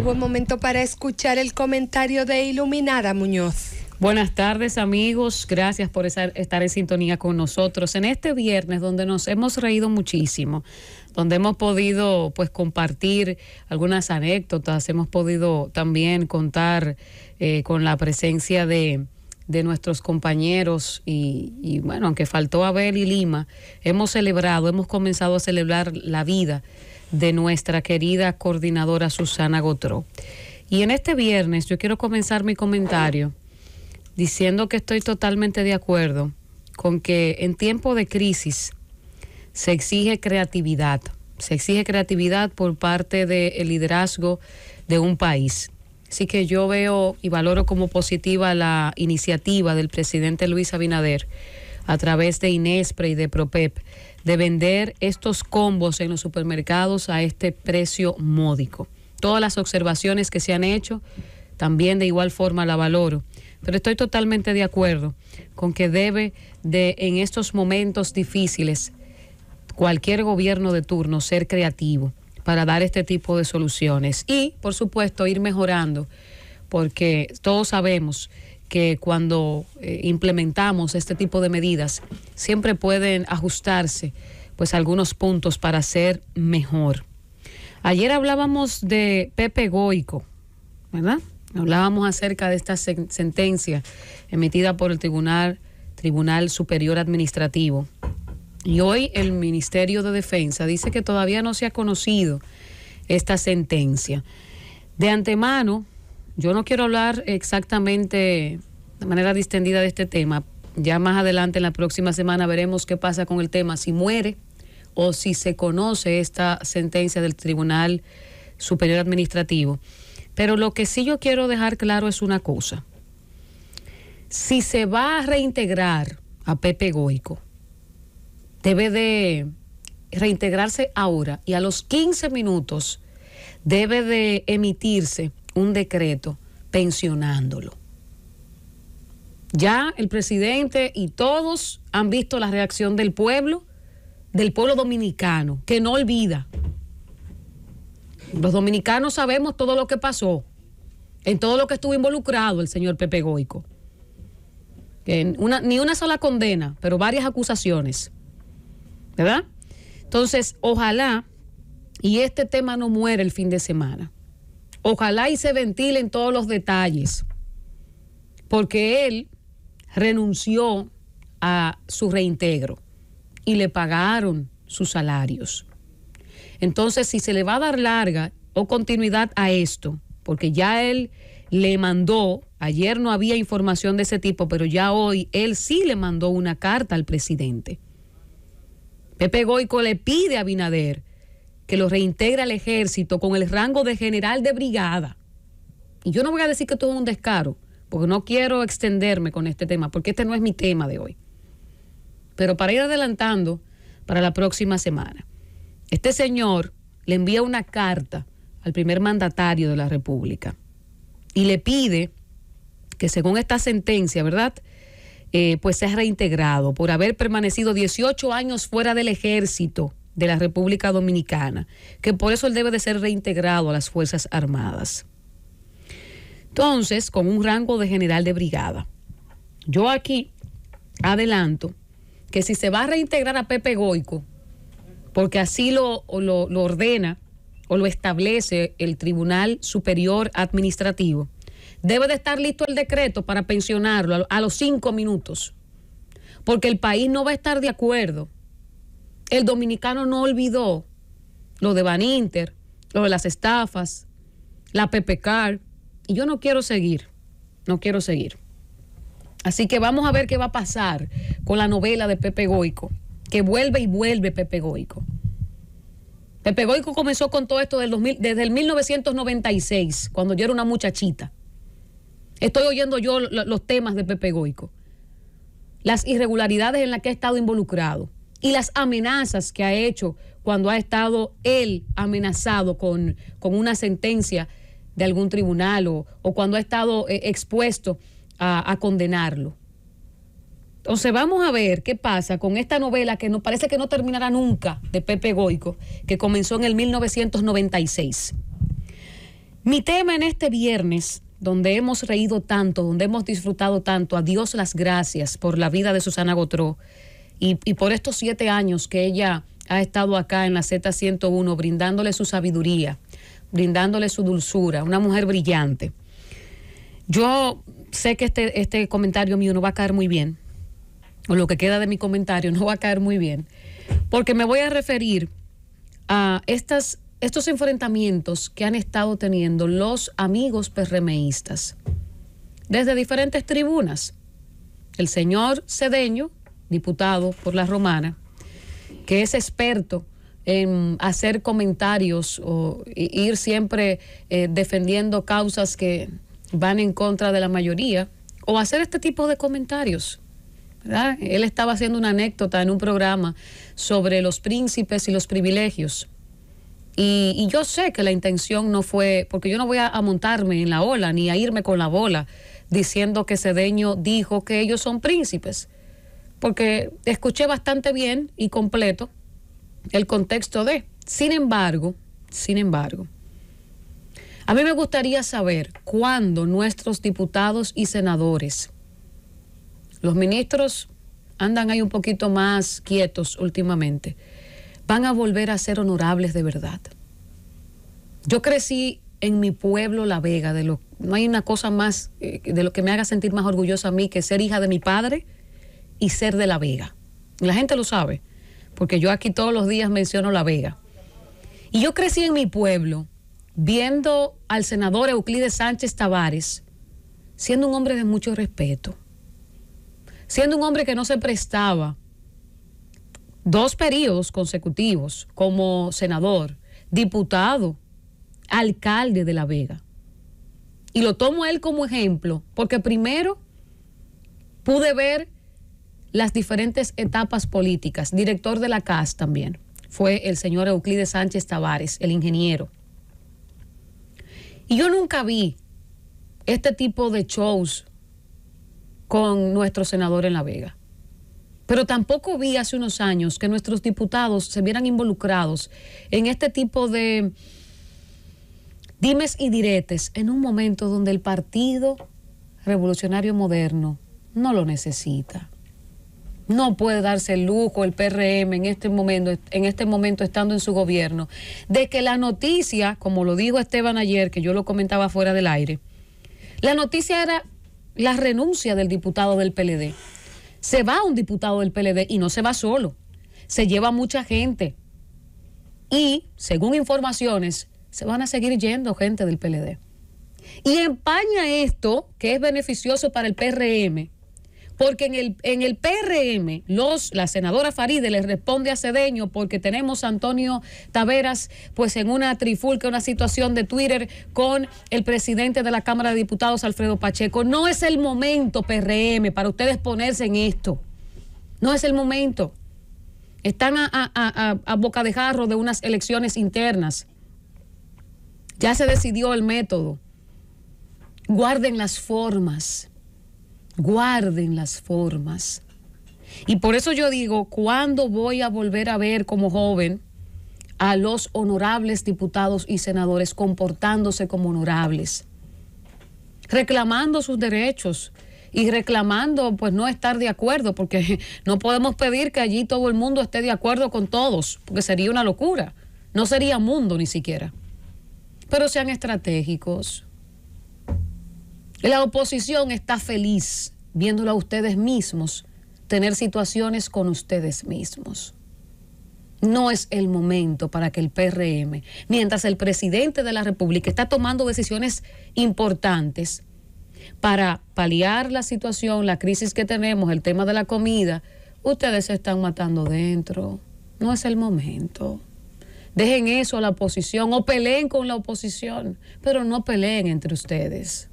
buen momento para escuchar el comentario de Iluminada Muñoz. Buenas tardes amigos, gracias por estar en sintonía con nosotros en este viernes donde nos hemos reído muchísimo, donde hemos podido pues compartir algunas anécdotas, hemos podido también contar eh, con la presencia de, nuestros compañeros y, y, bueno, aunque faltó Abel y Lima, hemos celebrado, hemos comenzado a celebrar la vida de nuestra querida coordinadora Susana Gotró. Y en este viernes yo quiero comenzar mi comentario diciendo que estoy totalmente de acuerdo con que en tiempo de crisis se exige creatividad, se exige creatividad por parte del liderazgo de un país. Así que yo veo y valoro como positiva la iniciativa del presidente Luis Abinader a través de Inespre y de Propep de vender estos combos en los supermercados a este precio módico. Todas las observaciones que se han hecho también de igual forma la valoro, pero estoy totalmente de acuerdo con que debe de en estos momentos difíciles cualquier gobierno de turno ser creativo para dar este tipo de soluciones y, por supuesto, ir mejorando, porque todos sabemos que cuando eh, implementamos este tipo de medidas siempre pueden ajustarse pues algunos puntos para ser mejor. Ayer hablábamos de Pepe Goico, ¿verdad? Hablábamos acerca de esta sentencia emitida por el Tribunal, Tribunal Superior Administrativo. Y hoy el Ministerio de Defensa dice que todavía no se ha conocido esta sentencia. De antemano, yo no quiero hablar exactamente de manera distendida de este tema. Ya más adelante, en la próxima semana, veremos qué pasa con el tema, si muere o si se conoce esta sentencia del Tribunal Superior Administrativo. Pero lo que sí yo quiero dejar claro es una cosa. Si se va a reintegrar a Pepe Goico, debe de reintegrarse ahora y a los 15 minutos debe de emitirse un decreto pensionándolo. Ya el presidente y todos han visto la reacción del pueblo, del pueblo dominicano, que no olvida. Los dominicanos sabemos todo lo que pasó, en todo lo que estuvo involucrado el señor Pepe Goico. ni una sola condena, pero varias acusaciones. ¿Verdad? Entonces, ojalá y este tema no muere el fin de semana. Ojalá y se ventilen todos los detalles, porque él renunció a su reintegro y le pagaron sus salarios. Entonces, si se le va a dar larga o continuidad a esto, porque ya él le mandó, ayer no había información de ese tipo, pero ya hoy él sí le mandó una carta al presidente. Pepe Goico le pide a Binader que lo reintegra al ejército con el rango de general de brigada. Y yo no voy a decir que todo es un descaro, porque no quiero extenderme con este tema, porque este no es mi tema de hoy. Pero para ir adelantando, para la próxima semana, este señor le envía una carta al primer mandatario de la República y le pide que según esta sentencia, ¿verdad? Eh, pues es reintegrado por haber permanecido 18 años fuera del ejército de la República Dominicana, que por eso él debe de ser reintegrado a las Fuerzas Armadas. Entonces, con un rango de general de brigada. Yo aquí adelanto que si se va a reintegrar a Pepe Goico, porque así lo, lo, ordena o lo establece el Tribunal Superior Administrativo, debe de estar listo el decreto para pensionarlo a los cinco minutos, porque el país no va a estar de acuerdo el dominicano no olvidó lo de Van Inter, lo de las estafas, la Pepe Car, Y yo no quiero seguir, no quiero seguir. Así que vamos a ver qué va a pasar con la novela de Pepe Goico, que vuelve y vuelve Pepe Goico. Pepe Goico comenzó con todo esto desde el 1996, cuando yo era una muchachita. Estoy oyendo yo los temas de Pepe Goico, las irregularidades en las que ha estado involucrado y las amenazas que ha hecho cuando ha estado él amenazado con, una sentencia de algún tribunal o, cuando ha estado eh, expuesto a, a condenarlo. Entonces vamos a ver qué pasa con esta novela que nos parece que no terminará nunca de Pepe Goico, que comenzó en el 1996. Mi tema en este viernes, donde hemos reído tanto, donde hemos disfrutado tanto, a Dios las gracias por la vida de Susana Gotró, y, por estos siete años que ella ha estado acá en la Z101 brindándole su sabiduría, brindándole su dulzura, una mujer brillante. Yo sé que este, este comentario mío no va a caer muy bien, o lo que queda de mi comentario no va a caer muy bien, porque me voy a referir a estas, estos enfrentamientos que han estado teniendo los amigos perremeístas desde diferentes tribunas. El señor Cedeño diputado por la Romana, que es experto en hacer comentarios o ir siempre eh, defendiendo causas que van en contra de la mayoría o hacer este tipo de comentarios. Él estaba haciendo una anécdota en un programa sobre los príncipes y los privilegios. Y, yo sé que la intención no fue, porque yo no voy a, montarme en la ola ni a irme con la bola diciendo que Cedeño dijo que ellos son príncipes porque escuché bastante bien y completo el contexto de. Sin embargo, sin embargo, a mí me gustaría saber cuándo nuestros diputados y senadores, los ministros andan ahí un poquito más quietos últimamente, van a volver a ser honorables de verdad. Yo crecí en mi pueblo La Vega, de lo, no hay una cosa más eh, de lo que me haga sentir más orgullosa a mí que ser hija de mi padre y ser de La Vega. la gente lo sabe, porque yo aquí todos los días menciono La Vega. Y yo crecí en mi pueblo viendo al senador Euclides Sánchez Tavares siendo un hombre de mucho respeto, siendo un hombre que no se prestaba dos periodos consecutivos como senador, diputado, alcalde de La Vega. Y lo tomo a él como ejemplo, porque primero pude ver las diferentes etapas políticas. Director de la CAS también fue el señor Euclides Sánchez Tavares, el ingeniero. Y yo nunca vi este tipo de shows con nuestro senador en La Vega. Pero tampoco vi hace unos años que nuestros diputados se vieran involucrados en este tipo de dimes y diretes en un momento donde el Partido Revolucionario Moderno no lo necesita no puede darse el lujo el PRM en este momento, en este momento estando en su gobierno, de que la noticia, como lo dijo Esteban ayer, que yo lo comentaba fuera del aire, la noticia era la renuncia del diputado del PLD. Se va un diputado del PLD y no se va solo, se lleva mucha gente. Y, según informaciones, se van a seguir yendo gente del PLD. Y empaña esto, que es beneficioso para el PRM, porque en el, en el PRM, los, la senadora Faride le responde a Cedeño porque tenemos a Antonio Taveras pues en una trifulca, una situación de Twitter con el presidente de la Cámara de Diputados, Alfredo Pacheco. No es el momento, PRM, para ustedes ponerse en esto. No es el momento. Están a, a boca de jarro de unas elecciones internas. Ya se decidió el método. Guarden las formas guarden las formas. Y por eso yo digo, ¿cuándo voy a volver a ver como joven a los honorables diputados y senadores comportándose como honorables? Reclamando sus derechos y reclamando pues no estar de acuerdo, porque no podemos pedir que allí todo el mundo esté de acuerdo con todos, porque sería una locura. No sería mundo ni siquiera. Pero sean estratégicos la oposición está feliz viéndolo a ustedes mismos tener situaciones con ustedes mismos. No es el momento para que el PRM, mientras el presidente de la República está tomando decisiones importantes para paliar la situación, la crisis que tenemos, el tema de la comida, ustedes se están matando dentro. No es el momento. Dejen eso a la oposición o peleen con la oposición, pero no peleen entre ustedes.